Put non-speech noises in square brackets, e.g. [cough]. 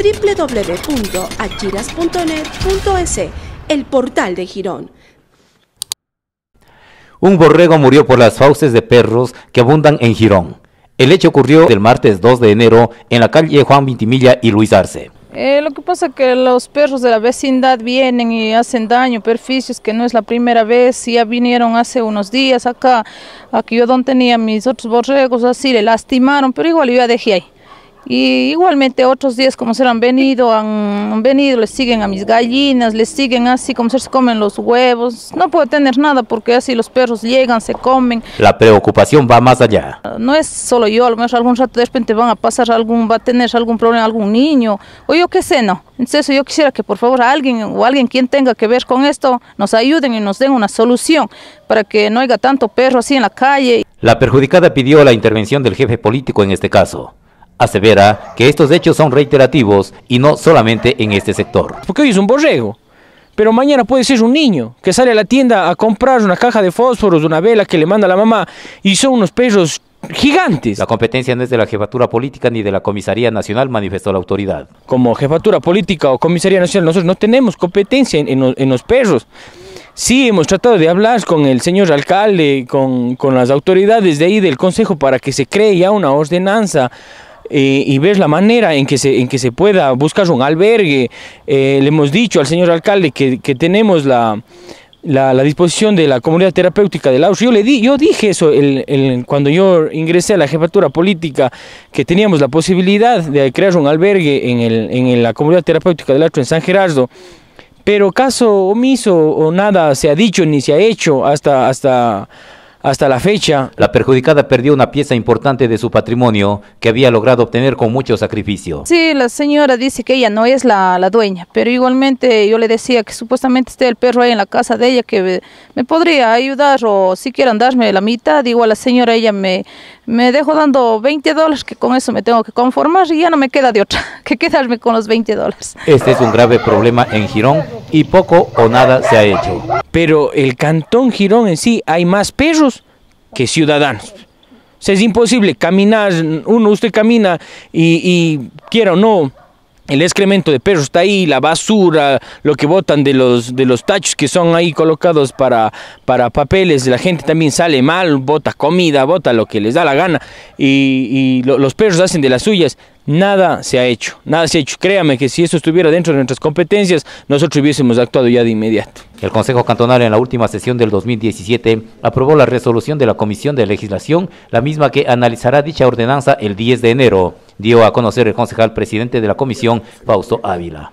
www.achiras.net.es, el portal de Girón. Un borrego murió por las fauces de perros que abundan en Girón. El hecho ocurrió el martes 2 de enero en la calle Juan Vintimilla y Luis Arce. Eh, lo que pasa es que los perros de la vecindad vienen y hacen daño, perficios, que no es la primera vez, ya vinieron hace unos días acá, aquí yo donde tenía mis otros borregos, así le lastimaron, pero igual yo ya dejé ahí. Y igualmente otros días, como se han venido, han, venido, les siguen a mis gallinas, les siguen así, como se comen los huevos. No puedo tener nada porque así los perros llegan, se comen. La preocupación va más allá. Ah, no es solo yo, a lo mejor algún rato de repente van a pasar algún, va a tener algún problema algún niño, o yo qué sé, no. Entonces yo quisiera que por favor alguien o alguien quien tenga que ver con esto nos ayuden y nos den una solución para que no haya tanto perro así en la calle. La perjudicada pidió la intervención del jefe político en este caso. Asevera que estos hechos son reiterativos y no solamente en este sector. Porque hoy es un borrego, pero mañana puede ser un niño que sale a la tienda a comprar una caja de fósforos, una vela que le manda la mamá y son unos perros gigantes. La competencia no es de la jefatura política ni de la comisaría nacional, manifestó la autoridad. Como jefatura política o comisaría nacional, nosotros no tenemos competencia en, los perros. Sí, hemos tratado de hablar con el señor alcalde, con, con las autoridades de ahí del consejo para que se cree ya una ordenanza eh, y ves la manera en que se, en que se pueda, buscar un albergue. Eh, le hemos dicho al señor alcalde que, tenemos la, disposición de la comunidad terapéutica del AUS. Yo, le di, yo dije eso cuando yo ingresé a la jefatura política, que teníamos la posibilidad de crear un albergue en, el, la comunidad terapéutica del AUS en San Gerardo pero caso omiso o nada se ha dicho ni se ha hecho hasta hasta hasta la fecha, la perjudicada perdió una pieza importante de su patrimonio que había logrado obtener con mucho sacrificio. Sí, la señora dice que ella no es la, dueña, pero igualmente yo le decía que supuestamente esté el perro ahí en la casa de ella que me, podría ayudar o si quieran darme la mitad. Igual la señora ella me, me dejó dando 20 dólares que con eso me tengo que conformar y ya no me queda de otra [laughs] que quedarme con los 20 dólares. Este es un grave problema en Girón y poco o nada se ha hecho. Pero el cantón Girón en sí hay más perros que ciudadanos. O es imposible caminar, uno, usted camina y, y quiera o no, el excremento de perros está ahí, la basura, lo que botan de los, de los tachos que son ahí colocados para, para papeles, la gente también sale mal, bota comida, bota lo que les da la gana y, los perros hacen de las suyas. Nada se ha hecho, nada se ha hecho. Créame que si eso estuviera dentro de nuestras competencias, nosotros hubiésemos actuado ya de inmediato. El Consejo Cantonal en la última sesión del 2017 aprobó la resolución de la Comisión de Legislación, la misma que analizará dicha ordenanza el 10 de enero dio a conocer el concejal presidente de la comisión, Fausto Ávila.